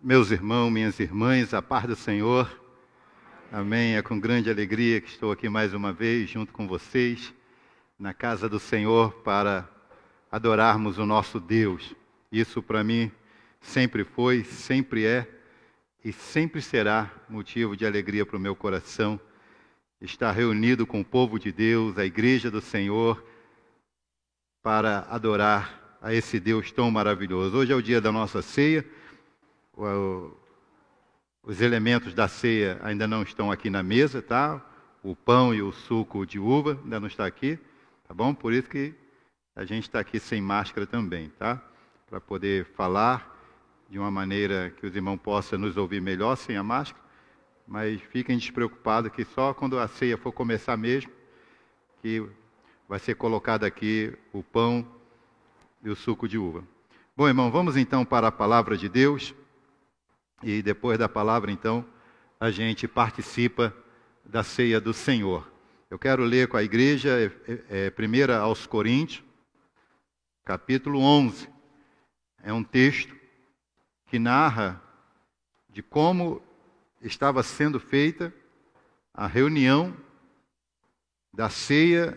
Meus irmãos, minhas irmãs, a paz do Senhor. Amém. É com grande alegria que estou aqui mais uma vez junto com vocês na casa do Senhor para adorarmos o nosso Deus. Isso para mim sempre foi, sempre é e sempre será motivo de alegria para o meu coração estar reunido com o povo de Deus, a igreja do Senhor, para adorar a esse Deus tão maravilhoso. Hoje é o dia da nossa ceia o, os elementos da ceia ainda não estão aqui na mesa, tá? O pão e o suco de uva ainda não está aqui, tá bom? Por isso que a gente está aqui sem máscara também, tá? Para poder falar de uma maneira que os irmãos possam nos ouvir melhor sem a máscara, mas fiquem despreocupados que só quando a ceia for começar mesmo, que vai ser colocado aqui o pão e o suco de uva. Bom, irmão, vamos então para a palavra de Deus. E depois da palavra, então, a gente participa da ceia do Senhor. Eu quero ler com a igreja, é, é, é primeira aos Coríntios, capítulo 11. É um texto que narra de como estava sendo feita a reunião da ceia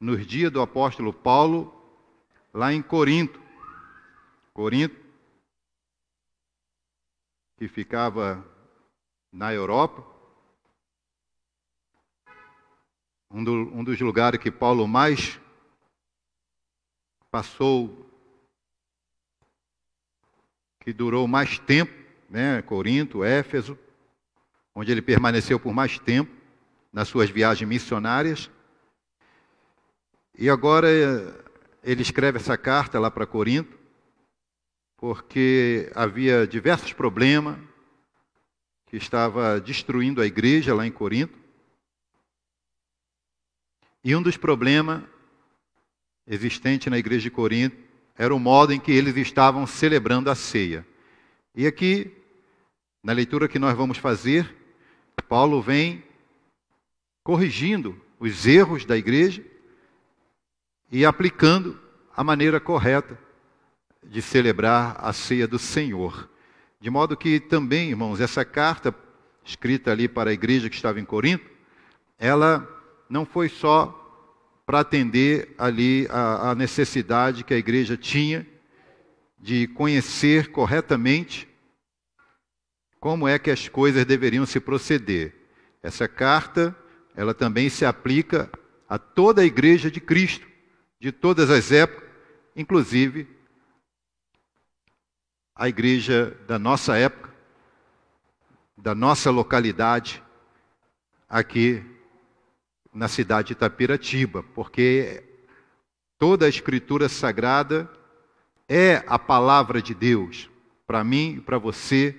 nos dias do apóstolo Paulo, lá em Corinto. Corinto que ficava na Europa. Um, do, um dos lugares que Paulo mais passou, que durou mais tempo, né? Corinto, Éfeso, onde ele permaneceu por mais tempo nas suas viagens missionárias. E agora eh, ele escreve essa carta lá para Corinto porque havia diversos problemas que estava destruindo a igreja lá em Corinto. E um dos problemas existente na igreja de Corinto era o modo em que eles estavam celebrando a ceia. E aqui, na leitura que nós vamos fazer, Paulo vem corrigindo os erros da igreja e aplicando a maneira correta de celebrar a ceia do Senhor. De modo que também, irmãos, essa carta escrita ali para a igreja que estava em Corinto, ela não foi só para atender ali a, a necessidade que a igreja tinha de conhecer corretamente como é que as coisas deveriam se proceder. Essa carta, ela também se aplica a toda a igreja de Cristo, de todas as épocas, inclusive a igreja da nossa época, da nossa localidade, aqui na cidade de Itapiratiba, porque toda a escritura sagrada é a palavra de Deus para mim, e para você,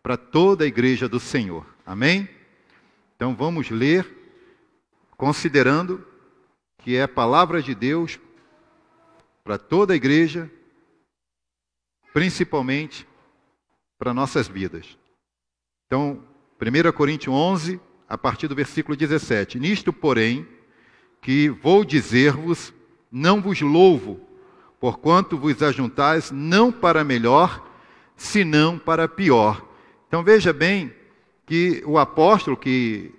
para toda a igreja do Senhor. Amém? Então vamos ler, considerando que é palavra de Deus para toda a igreja principalmente para nossas vidas. Então, 1 Coríntios 11, a partir do versículo 17. Nisto, porém, que vou dizer-vos, não vos louvo, porquanto vos ajuntais não para melhor, senão para pior. Então veja bem que o apóstolo, que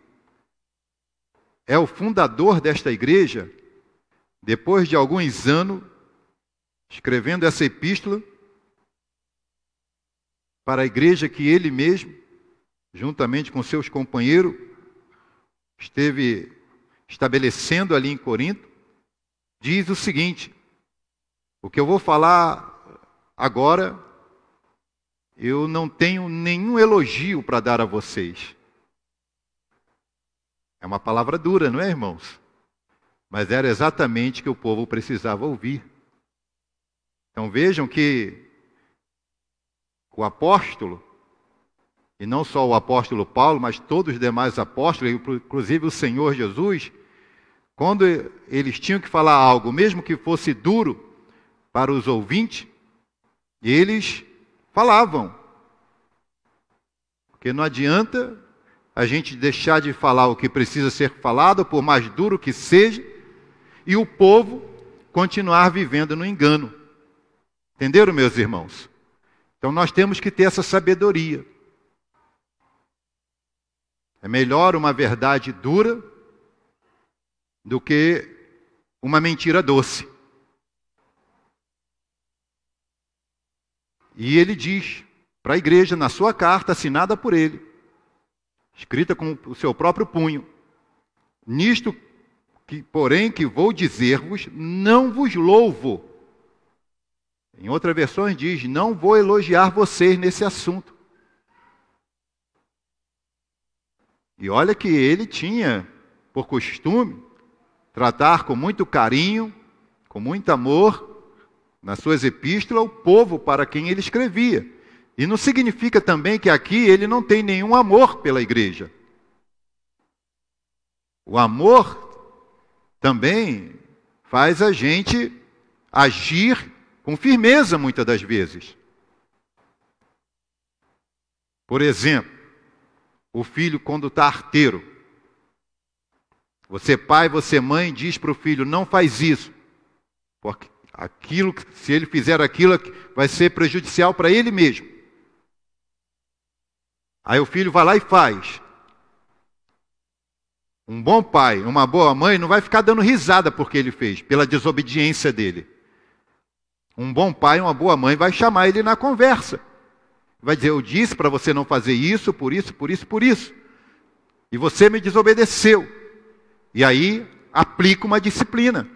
é o fundador desta igreja, depois de alguns anos, escrevendo essa epístola, para a igreja que ele mesmo, juntamente com seus companheiros, esteve estabelecendo ali em Corinto, diz o seguinte: o que eu vou falar agora, eu não tenho nenhum elogio para dar a vocês. É uma palavra dura, não é, irmãos? Mas era exatamente o que o povo precisava ouvir. Então vejam que o apóstolo, e não só o apóstolo Paulo, mas todos os demais apóstolos, inclusive o Senhor Jesus, quando eles tinham que falar algo, mesmo que fosse duro para os ouvintes, eles falavam. Porque não adianta a gente deixar de falar o que precisa ser falado, por mais duro que seja, e o povo continuar vivendo no engano. Entenderam, meus irmãos? Então nós temos que ter essa sabedoria. É melhor uma verdade dura do que uma mentira doce. E ele diz para a igreja, na sua carta, assinada por ele, escrita com o seu próprio punho: Nisto que, porém, que vou dizer-vos, não vos louvo em outra versão diz: Não vou elogiar vocês nesse assunto. E olha que ele tinha por costume tratar com muito carinho, com muito amor, nas suas epístolas, o povo para quem ele escrevia. E não significa também que aqui ele não tem nenhum amor pela igreja. O amor também faz a gente agir com firmeza muitas das vezes. Por exemplo, o filho quando está arteiro. Você pai, você mãe diz para o filho, não faz isso. Porque aquilo, se ele fizer aquilo, é vai ser prejudicial para ele mesmo. Aí o filho vai lá e faz. Um bom pai, uma boa mãe não vai ficar dando risada porque ele fez, pela desobediência dele. Um bom pai, uma boa mãe vai chamar ele na conversa. Vai dizer: Eu disse para você não fazer isso, por isso, por isso, por isso. E você me desobedeceu. E aí aplica uma disciplina.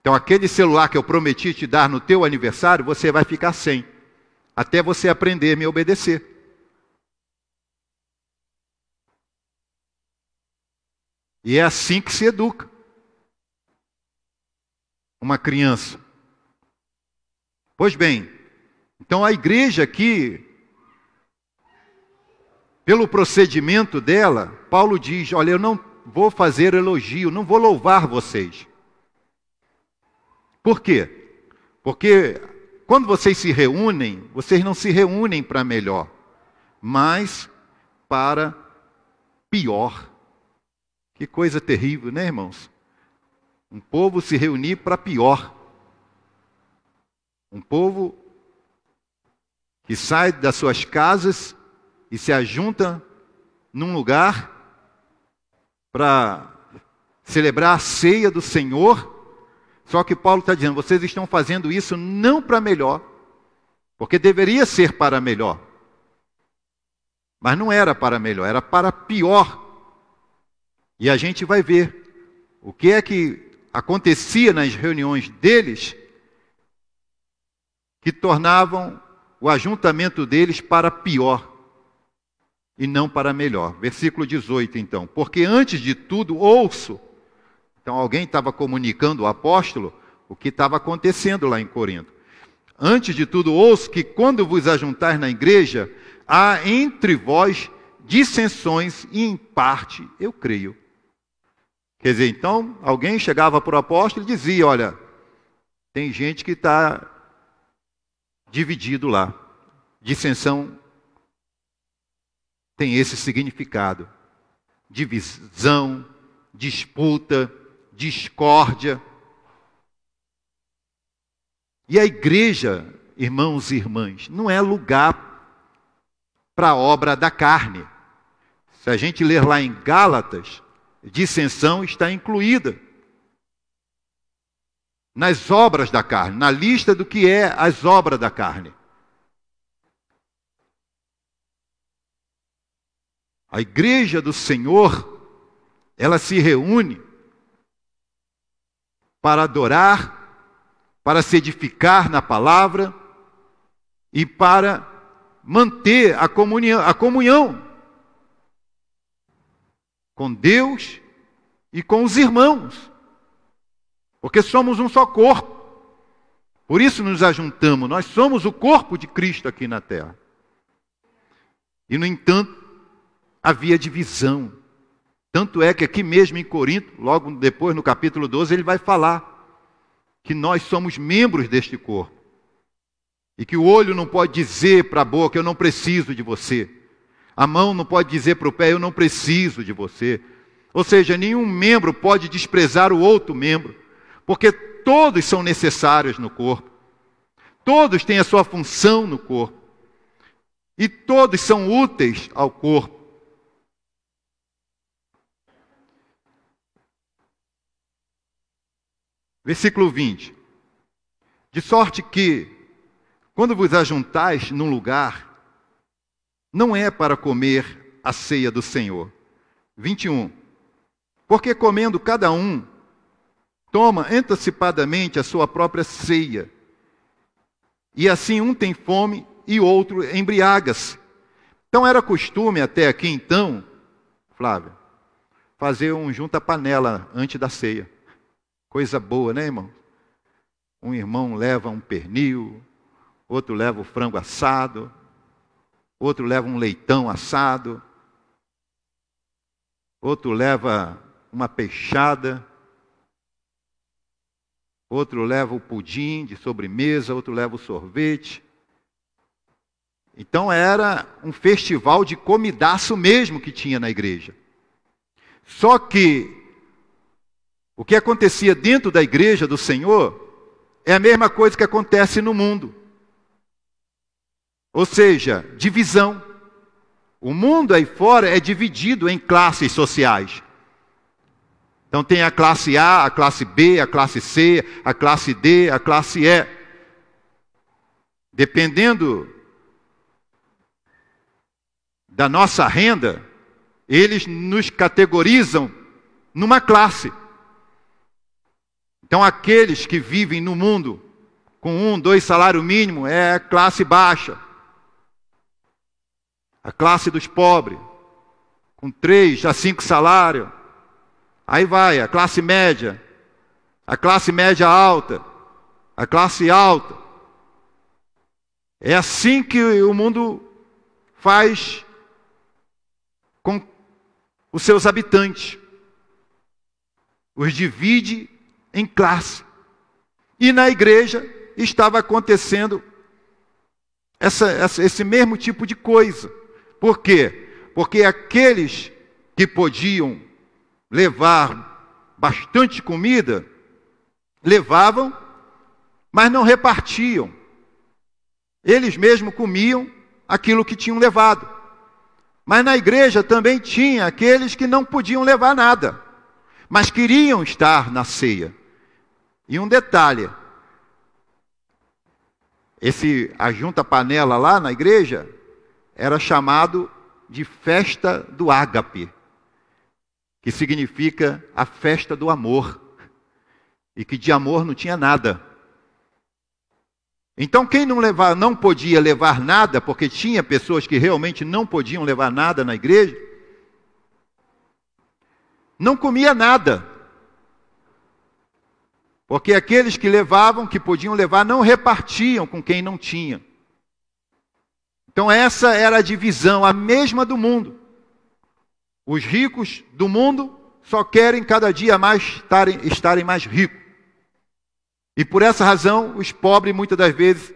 Então, aquele celular que eu prometi te dar no teu aniversário, você vai ficar sem, até você aprender a me obedecer. E é assim que se educa uma criança. Pois bem, então a igreja aqui, pelo procedimento dela, Paulo diz: Olha, eu não vou fazer elogio, não vou louvar vocês. Por quê? Porque quando vocês se reúnem, vocês não se reúnem para melhor, mas para pior. Que coisa terrível, né, irmãos? Um povo se reunir para pior. Um povo que sai das suas casas e se ajunta num lugar para celebrar a ceia do Senhor. Só que Paulo está dizendo: vocês estão fazendo isso não para melhor, porque deveria ser para melhor. Mas não era para melhor, era para pior. E a gente vai ver o que é que acontecia nas reuniões deles que tornavam o ajuntamento deles para pior e não para melhor. Versículo 18, então. Porque antes de tudo ouço. Então alguém estava comunicando ao apóstolo o que estava acontecendo lá em Corinto. Antes de tudo ouço que quando vos ajuntais na igreja, há entre vós dissensões e em parte, eu creio, Quer dizer, então, alguém chegava para o apóstolo e dizia: Olha, tem gente que está dividido lá. Dissensão tem esse significado: divisão, disputa, discórdia. E a igreja, irmãos e irmãs, não é lugar para a obra da carne. Se a gente ler lá em Gálatas, dissensão está incluída nas obras da carne, na lista do que é as obras da carne. A igreja do Senhor, ela se reúne para adorar, para se edificar na palavra e para manter a comunhão, a comunhão com Deus e com os irmãos, porque somos um só corpo. Por isso nos ajuntamos, nós somos o corpo de Cristo aqui na terra. E, no entanto, havia divisão. Tanto é que aqui mesmo em Corinto, logo depois no capítulo 12, ele vai falar que nós somos membros deste corpo. E que o olho não pode dizer para a boca: Eu não preciso de você. A mão não pode dizer para o pé: Eu não preciso de você. Ou seja, nenhum membro pode desprezar o outro membro, porque todos são necessários no corpo, todos têm a sua função no corpo, e todos são úteis ao corpo. Versículo 20: De sorte que, quando vos ajuntais num lugar, não é para comer a ceia do Senhor. 21. Porque comendo cada um, toma antecipadamente a sua própria ceia. E assim um tem fome e outro embriaga-se. Então era costume até aqui então, Flávia, fazer um junta-panela antes da ceia. Coisa boa, né, irmão? Um irmão leva um pernil, outro leva o frango assado, outro leva um leitão assado, outro leva uma peixada, outro leva o pudim de sobremesa, outro leva o sorvete. Então era um festival de comidaço mesmo que tinha na igreja. Só que o que acontecia dentro da igreja do Senhor é a mesma coisa que acontece no mundo. Ou seja, divisão. O mundo aí fora é dividido em classes sociais. Então tem a classe A, a classe B, a classe C, a classe D, a classe E. Dependendo da nossa renda, eles nos categorizam numa classe. Então aqueles que vivem no mundo com um, dois salário mínimo é classe baixa a classe dos pobres, com três a cinco salários. Aí vai a classe média, a classe média alta, a classe alta. É assim que o mundo faz com os seus habitantes. Os divide em classe. E na igreja estava acontecendo essa, essa, esse mesmo tipo de coisa. Por quê? Porque aqueles que podiam levar bastante comida, levavam, mas não repartiam. Eles mesmos comiam aquilo que tinham levado. Mas na igreja também tinha aqueles que não podiam levar nada, mas queriam estar na ceia. E um detalhe: esse ajunta panela lá na igreja era chamado de festa do ágape, que significa a festa do amor, e que de amor não tinha nada. Então, quem não, levar, não podia levar nada, porque tinha pessoas que realmente não podiam levar nada na igreja, não comia nada. Porque aqueles que levavam, que podiam levar, não repartiam com quem não tinha. Então, essa era a divisão, a mesma do mundo. Os ricos do mundo só querem cada dia mais estarem mais ricos. E por essa razão, os pobres muitas das vezes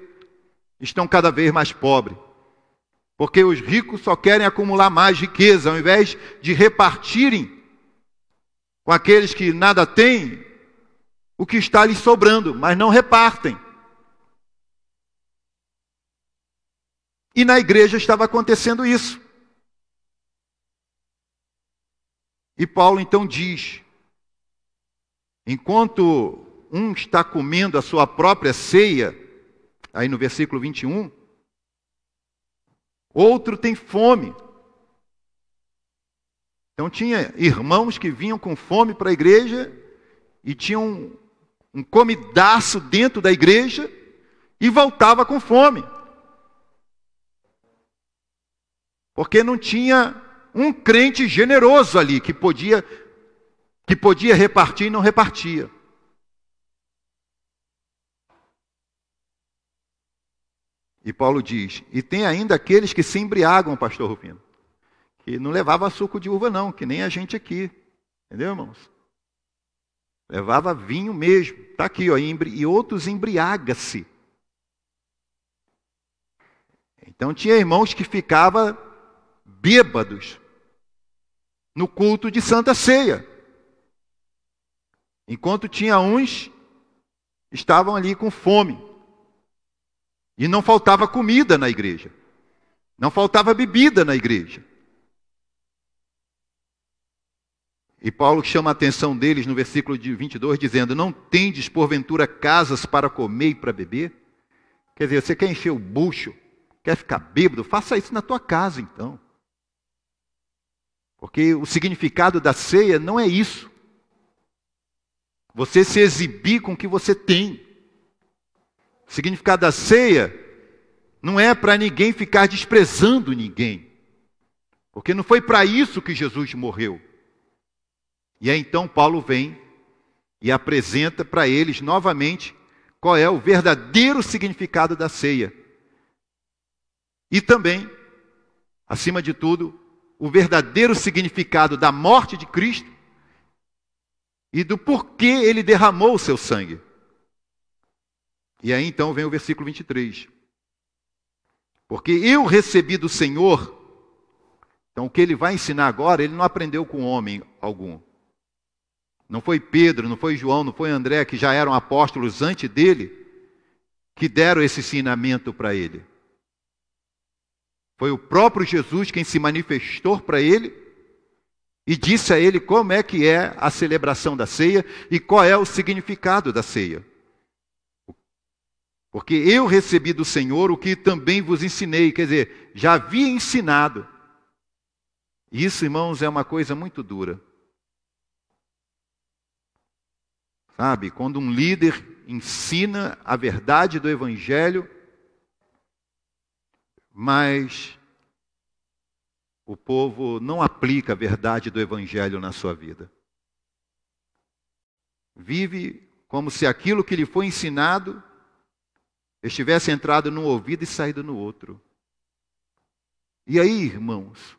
estão cada vez mais pobres. Porque os ricos só querem acumular mais riqueza, ao invés de repartirem com aqueles que nada têm o que está lhes sobrando, mas não repartem. E na igreja estava acontecendo isso. E Paulo então diz: enquanto um está comendo a sua própria ceia, aí no versículo 21, outro tem fome. Então tinha irmãos que vinham com fome para a igreja e tinham um, um comidaço dentro da igreja e voltava com fome. Porque não tinha um crente generoso ali que podia que podia repartir e não repartia. E Paulo diz: "E tem ainda aqueles que se embriagam, pastor Rufino, que não levava suco de uva não, que nem a gente aqui. Entendeu, irmãos? Levava vinho mesmo. Está aqui, ó, e outros embriaga-se. Então tinha irmãos que ficava bêbados no culto de Santa Ceia. Enquanto tinha uns estavam ali com fome. E não faltava comida na igreja. Não faltava bebida na igreja. E Paulo chama a atenção deles no versículo de 22, dizendo: Não tendes porventura casas para comer e para beber? Quer dizer, você quer encher o bucho, quer ficar bêbado? Faça isso na tua casa então. Porque o significado da ceia não é isso. Você se exibir com o que você tem. O significado da ceia não é para ninguém ficar desprezando ninguém. Porque não foi para isso que Jesus morreu. E aí então Paulo vem e apresenta para eles novamente qual é o verdadeiro significado da ceia. E também, acima de tudo, o verdadeiro significado da morte de Cristo e do porquê ele derramou o seu sangue. E aí então vem o versículo 23. Porque eu recebi do Senhor. Então o que ele vai ensinar agora, ele não aprendeu com homem algum. Não foi Pedro, não foi João, não foi André, que já eram apóstolos antes dele, que deram esse ensinamento para ele. Foi o próprio Jesus quem se manifestou para ele e disse a ele como é que é a celebração da ceia e qual é o significado da ceia. Porque eu recebi do Senhor o que também vos ensinei, quer dizer, já havia ensinado. Isso, irmãos, é uma coisa muito dura. Sabe, quando um líder ensina a verdade do Evangelho, mas o povo não aplica a verdade do Evangelho na sua vida. Vive como se aquilo que lhe foi ensinado estivesse entrado num ouvido e saído no outro. E aí, irmãos,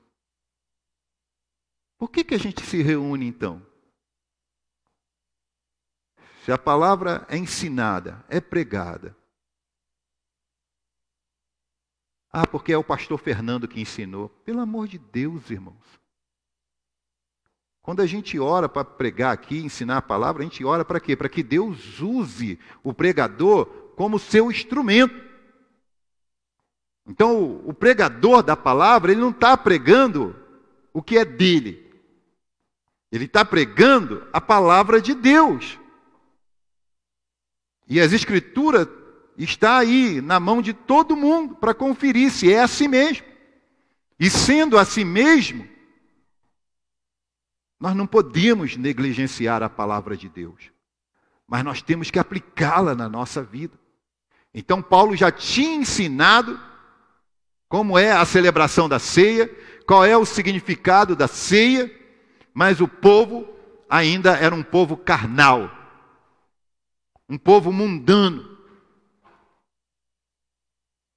por que, que a gente se reúne então? Se a palavra é ensinada, é pregada, Ah, porque é o pastor Fernando que ensinou. Pelo amor de Deus, irmãos. Quando a gente ora para pregar aqui, ensinar a palavra, a gente ora para quê? Para que Deus use o pregador como seu instrumento. Então, o pregador da palavra, ele não está pregando o que é dele. Ele está pregando a palavra de Deus. E as Escrituras está aí na mão de todo mundo para conferir se é a si mesmo. E sendo a si mesmo, nós não podemos negligenciar a palavra de Deus, mas nós temos que aplicá-la na nossa vida. Então, Paulo já tinha ensinado como é a celebração da ceia, qual é o significado da ceia, mas o povo ainda era um povo carnal, um povo mundano,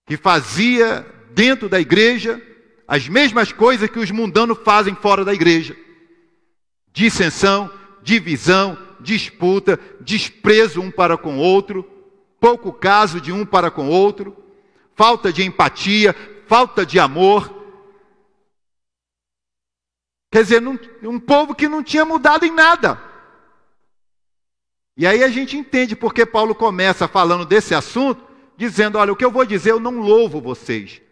que fazia dentro da igreja as mesmas coisas que os mundanos fazem fora da igreja: dissensão, divisão, disputa, desprezo um para com outro, pouco caso de um para com outro, falta de empatia, falta de amor. Quer dizer, um povo que não tinha mudado em nada. E aí a gente entende porque Paulo começa falando desse assunto, dizendo: Olha, o que eu vou dizer, eu não louvo vocês.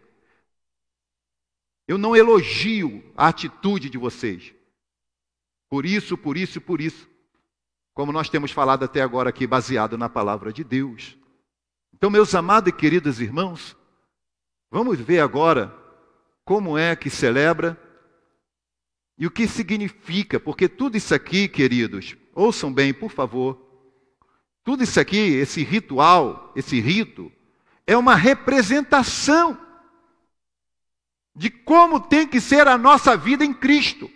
Eu não elogio a atitude de vocês. Por isso, por isso, por isso. Como nós temos falado até agora aqui, baseado na palavra de Deus. Então, meus amados e queridos irmãos, vamos ver agora como é que celebra e o que significa, porque tudo isso aqui, queridos, ouçam bem, por favor. Tudo isso aqui, esse ritual, esse rito, é uma representação de como tem que ser a nossa vida em Cristo.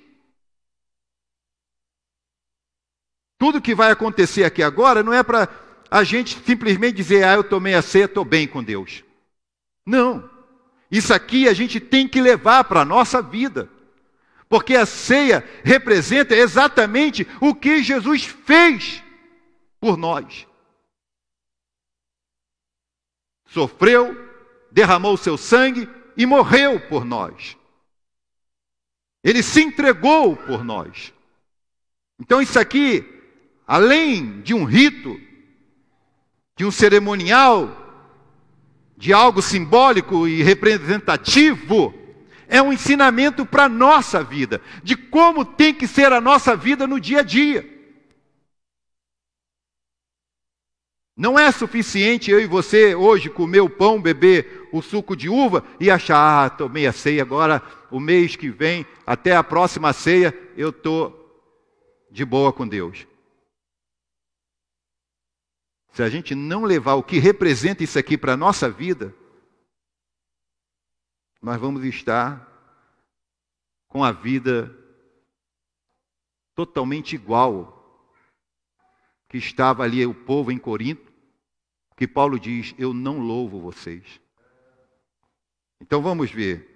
Tudo que vai acontecer aqui agora não é para a gente simplesmente dizer, ah, eu tomei a ceia, estou bem com Deus. Não. Isso aqui a gente tem que levar para a nossa vida. Porque a ceia representa exatamente o que Jesus fez por nós. Sofreu, derramou seu sangue e morreu por nós. Ele se entregou por nós. Então, isso aqui, além de um rito, de um cerimonial, de algo simbólico e representativo, é um ensinamento para a nossa vida, de como tem que ser a nossa vida no dia a dia. Não é suficiente eu e você hoje comer o pão, beber o suco de uva e achar, ah, tomei a ceia agora, o mês que vem, até a próxima ceia, eu estou de boa com Deus. Se a gente não levar o que representa isso aqui para a nossa vida, nós vamos estar com a vida totalmente igual que estava ali o povo em Corinto que Paulo diz: Eu não louvo vocês. Então vamos ver.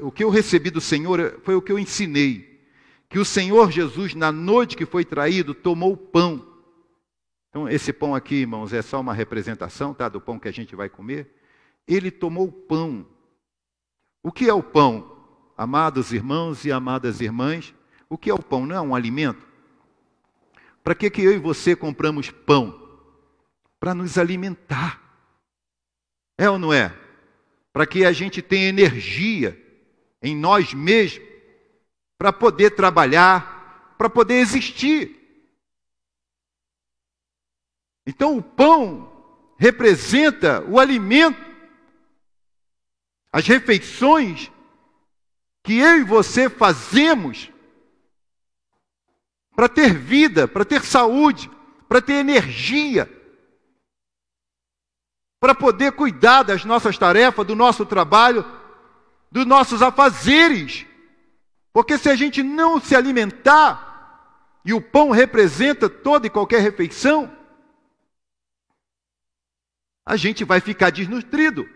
O que eu recebi do Senhor foi o que eu ensinei. Que o Senhor Jesus, na noite que foi traído, tomou o pão. Então, esse pão aqui, irmãos, é só uma representação tá, do pão que a gente vai comer. Ele tomou o pão. O que é o pão? Amados irmãos e amadas irmãs, o que é o pão? Não é um alimento? Para que, que eu e você compramos pão? para nos alimentar. É ou não é? Para que a gente tenha energia em nós mesmos para poder trabalhar, para poder existir. Então o pão representa o alimento, as refeições que eu e você fazemos para ter vida, para ter saúde, para ter energia para poder cuidar das nossas tarefas, do nosso trabalho, dos nossos afazeres. Porque se a gente não se alimentar, e o pão representa toda e qualquer refeição, a gente vai ficar desnutrido.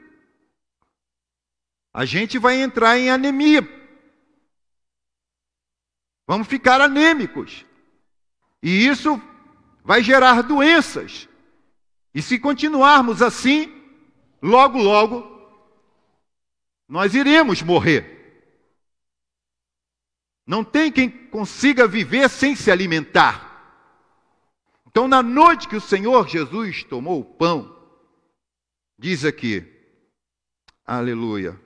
A gente vai entrar em anemia. Vamos ficar anêmicos. E isso vai gerar doenças. E se continuarmos assim, logo, logo, nós iremos morrer. Não tem quem consiga viver sem se alimentar. Então, na noite que o Senhor Jesus tomou o pão, diz aqui, aleluia,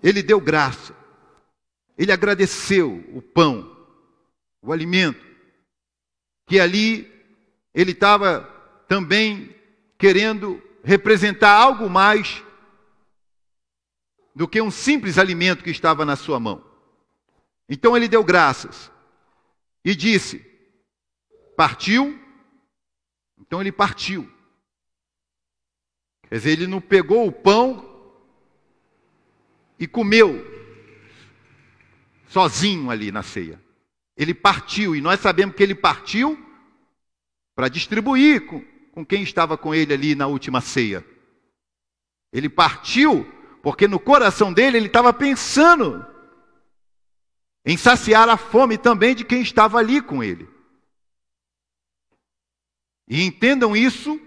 ele deu graça, ele agradeceu o pão, o alimento, que ali ele estava também querendo representar algo mais do que um simples alimento que estava na sua mão. Então ele deu graças e disse: Partiu. Então ele partiu. Quer dizer, ele não pegou o pão e comeu sozinho ali na ceia. Ele partiu, e nós sabemos que ele partiu para distribuir com, com quem estava com ele ali na última ceia. Ele partiu porque no coração dele ele estava pensando em saciar a fome também de quem estava ali com ele. E entendam isso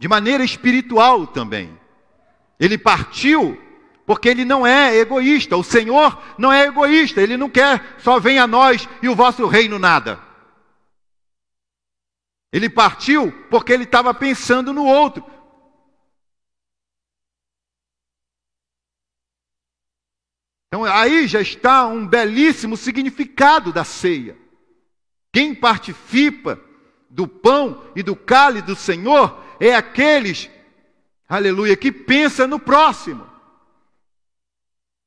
de maneira espiritual também. Ele partiu porque ele não é egoísta, o Senhor não é egoísta, ele não quer só venha a nós e o vosso reino nada. Ele partiu porque ele estava pensando no outro. Então aí já está um belíssimo significado da ceia. Quem participa do pão e do cálice do Senhor é aqueles, aleluia, que pensa no próximo,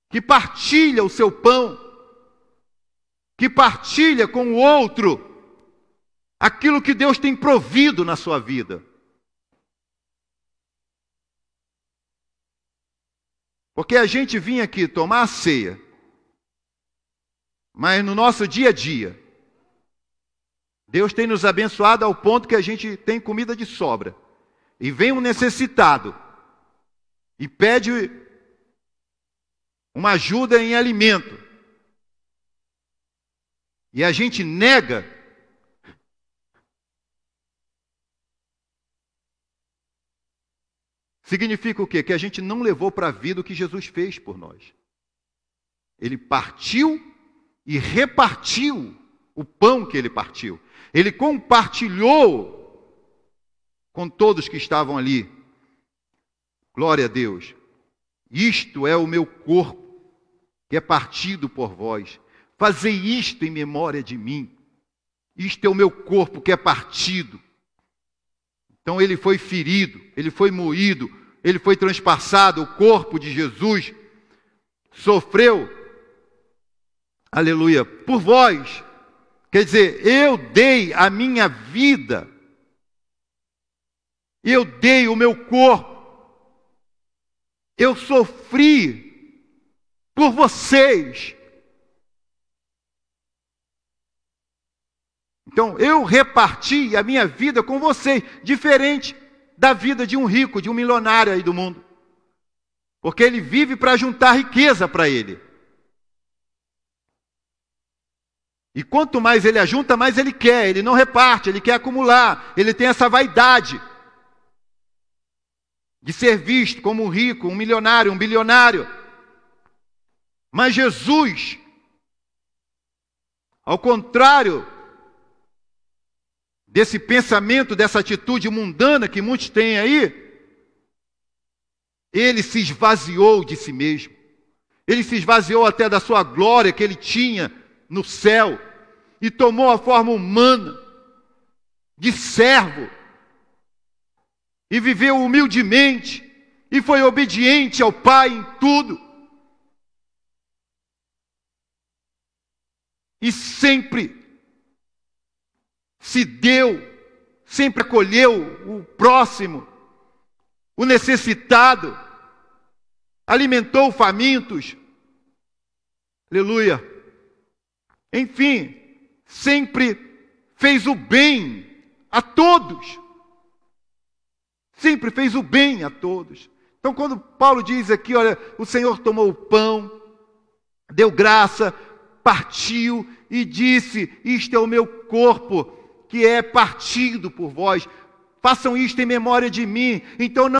que partilha o seu pão, que partilha com o outro aquilo que Deus tem provido na sua vida. Porque a gente vinha aqui tomar a ceia, mas no nosso dia a dia, Deus tem nos abençoado ao ponto que a gente tem comida de sobra. E vem um necessitado e pede uma ajuda em alimento. E a gente nega Significa o quê? Que a gente não levou para a vida o que Jesus fez por nós. Ele partiu e repartiu o pão que ele partiu. Ele compartilhou com todos que estavam ali. Glória a Deus. Isto é o meu corpo, que é partido por vós. Fazei isto em memória de mim. Isto é o meu corpo que é partido. Então ele foi ferido, ele foi moído ele foi transpassado, o corpo de Jesus sofreu, aleluia, por vós. Quer dizer, eu dei a minha vida, eu dei o meu corpo, eu sofri por vocês. Então, eu reparti a minha vida com vocês, diferente da vida de um rico, de um milionário aí do mundo. Porque ele vive para juntar riqueza para ele. E quanto mais ele ajunta, mais ele quer. Ele não reparte, ele quer acumular. Ele tem essa vaidade de ser visto como um rico, um milionário, um bilionário. Mas Jesus, ao contrário desse pensamento, dessa atitude mundana que muitos têm aí, ele se esvaziou de si mesmo. Ele se esvaziou até da sua glória que ele tinha no céu e tomou a forma humana de servo e viveu humildemente e foi obediente ao Pai em tudo. E sempre se deu, sempre acolheu o próximo, o necessitado, alimentou famintos. Aleluia. Enfim, sempre fez o bem a todos. Sempre fez o bem a todos. Então, quando Paulo diz aqui, olha, o Senhor tomou o pão, deu graça, partiu e disse: Isto é o meu corpo que é partido por vós. Façam isto em memória de mim. Então não